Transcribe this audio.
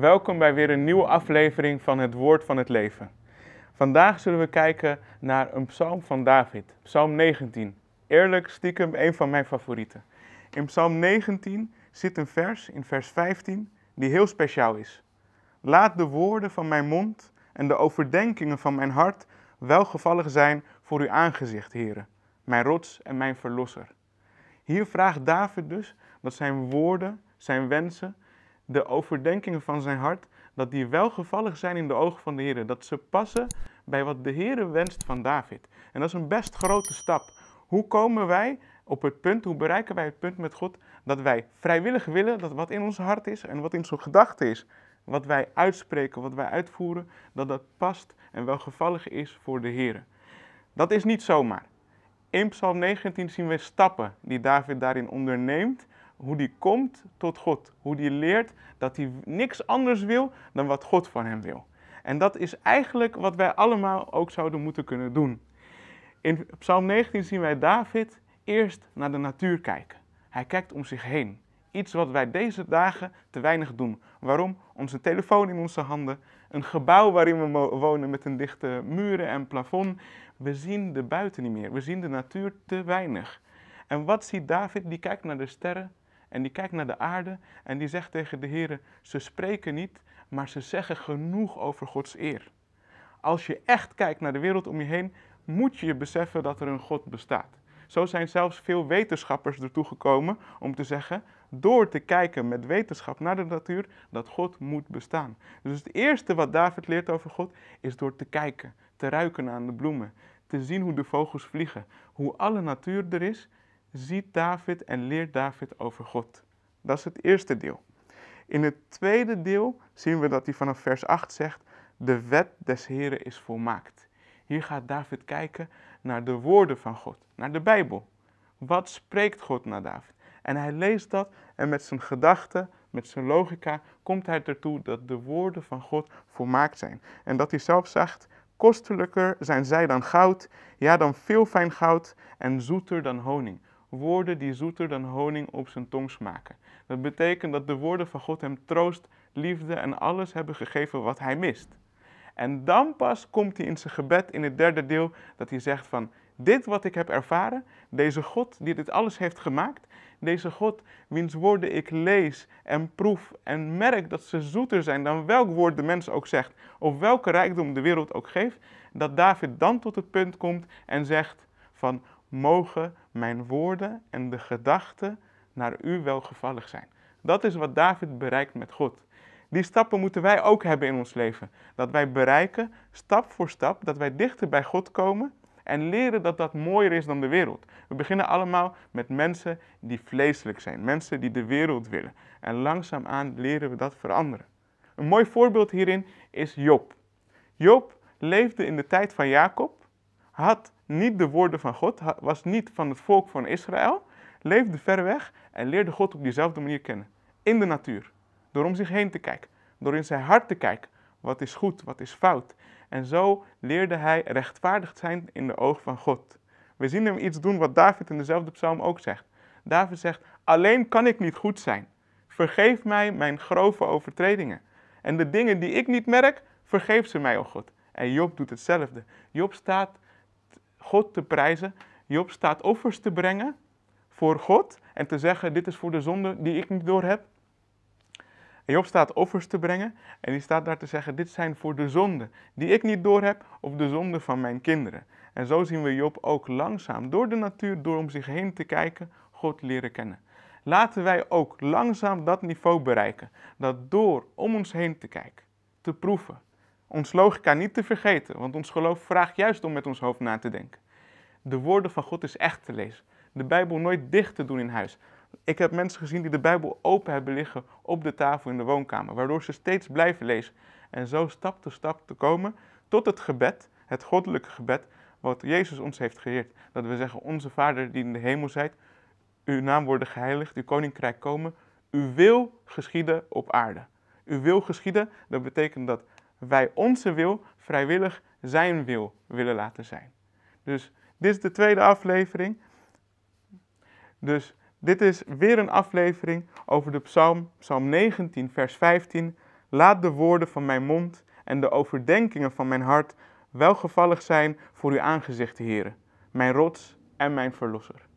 Welkom bij weer een nieuwe aflevering van Het Woord van het Leven. Vandaag zullen we kijken naar een psalm van David, Psalm 19. Eerlijk, stiekem een van mijn favorieten. In Psalm 19 zit een vers, in vers 15, die heel speciaal is. Laat de woorden van mijn mond en de overdenkingen van mijn hart welgevallig zijn voor uw aangezicht, heren, mijn rots en mijn verlosser. Hier vraagt David dus dat zijn woorden, zijn wensen, de overdenkingen van zijn hart, dat die welgevallig zijn in de ogen van de Heer. Dat ze passen bij wat de Heer wenst van David. En dat is een best grote stap. Hoe komen wij op het punt, hoe bereiken wij het punt met God dat wij vrijwillig willen dat wat in ons hart is en wat in onze gedachten is, wat wij uitspreken, wat wij uitvoeren, dat dat past en welgevallig is voor de Heer. Dat is niet zomaar. In Psalm 19 zien we stappen die David daarin onderneemt hoe die komt tot God. Hoe die leert dat hij niks anders wil dan wat God van hem wil. En dat is eigenlijk wat wij allemaal ook zouden moeten kunnen doen. In Psalm 19 zien wij David eerst naar de natuur kijken. Hij kijkt om zich heen. Iets wat wij deze dagen te weinig doen. Waarom? Onze telefoon in onze handen, een gebouw waarin we wonen met een dichte muren en plafond. We zien de buiten niet meer. We zien de natuur te weinig. En wat ziet David? Die kijkt naar de sterren en die kijkt naar de aarde en die zegt tegen de heren, ze spreken niet, maar ze zeggen genoeg over Gods eer. Als je echt kijkt naar de wereld om je heen, moet je je beseffen dat er een God bestaat. Zo zijn zelfs veel wetenschappers ertoe gekomen om te zeggen, door te kijken met wetenschap naar de natuur, dat God moet bestaan. Dus het eerste wat David leert over God is door te kijken, te ruiken aan de bloemen, te zien hoe de vogels vliegen, hoe alle natuur er is ziet David en leert David over God. Dat is het eerste deel. In het tweede deel zien we dat hij vanaf vers 8 zegt, de wet des Heren is volmaakt. Hier gaat David kijken naar de woorden van God, naar de Bijbel. Wat spreekt God naar David? En hij leest dat en met zijn gedachten, met zijn logica, komt hij ertoe dat de woorden van God volmaakt zijn. En dat hij zelf zegt, kostelijker zijn zij dan goud, ja dan veel fijn goud en zoeter dan honing woorden die zoeter dan honing op zijn tong smaken. Dat betekent dat de woorden van God hem troost, liefde en alles hebben gegeven wat hij mist. En dan pas komt hij in zijn gebed in het derde deel dat hij zegt van dit wat ik heb ervaren, deze God die dit alles heeft gemaakt, deze God wiens woorden ik lees en proef en merk dat ze zoeter zijn dan welk woord de mens ook zegt of welke rijkdom de wereld ook geeft, dat David dan tot het punt komt en zegt van mogen mijn woorden en de gedachten naar u welgevallig zijn. Dat is wat David bereikt met God. Die stappen moeten wij ook hebben in ons leven. Dat wij bereiken, stap voor stap, dat wij dichter bij God komen en leren dat dat mooier is dan de wereld. We beginnen allemaal met mensen die vleeselijk zijn, mensen die de wereld willen. En langzaamaan leren we dat veranderen. Een mooi voorbeeld hierin is Job. Job leefde in de tijd van Jacob had niet de woorden van God, was niet van het volk van Israël, leefde ver weg en leerde God op diezelfde manier kennen. In de natuur, door om zich heen te kijken, door in zijn hart te kijken. Wat is goed, wat is fout? En zo leerde hij rechtvaardig zijn in de oog van God. We zien hem iets doen wat David in dezelfde psalm ook zegt. David zegt, alleen kan ik niet goed zijn. Vergeef mij mijn grove overtredingen. En de dingen die ik niet merk, vergeef ze mij, o God. En Job doet hetzelfde. Job staat God te prijzen. Job staat offers te brengen voor God en te zeggen: Dit is voor de zonde die ik niet door heb. En Job staat offers te brengen en die staat daar te zeggen: Dit zijn voor de zonden die ik niet door heb of de zonde van mijn kinderen. En zo zien we Job ook langzaam door de natuur, door om zich heen te kijken, God leren kennen. Laten wij ook langzaam dat niveau bereiken, dat door om ons heen te kijken, te proeven, ons logica niet te vergeten, want ons geloof vraagt juist om met ons hoofd na te denken. De woorden van God is echt te lezen. De Bijbel nooit dicht te doen in huis. Ik heb mensen gezien die de Bijbel open hebben liggen op de tafel in de woonkamer, waardoor ze steeds blijven lezen. En zo stap voor stap te komen tot het gebed, het goddelijke gebed, wat Jezus ons heeft geleerd. Dat we zeggen, onze Vader die in de hemel zijt, uw naam worden geheiligd, uw koninkrijk komen, uw wil geschieden op aarde. Uw wil geschieden, dat betekent dat wij onze wil vrijwillig zijn wil willen laten zijn. Dus dit is de tweede aflevering. Dus dit is weer een aflevering over de psalm, psalm 19, vers 15. Laat de woorden van mijn mond en de overdenkingen van mijn hart welgevallig zijn voor uw aangezicht, heren, mijn rots en mijn verlosser.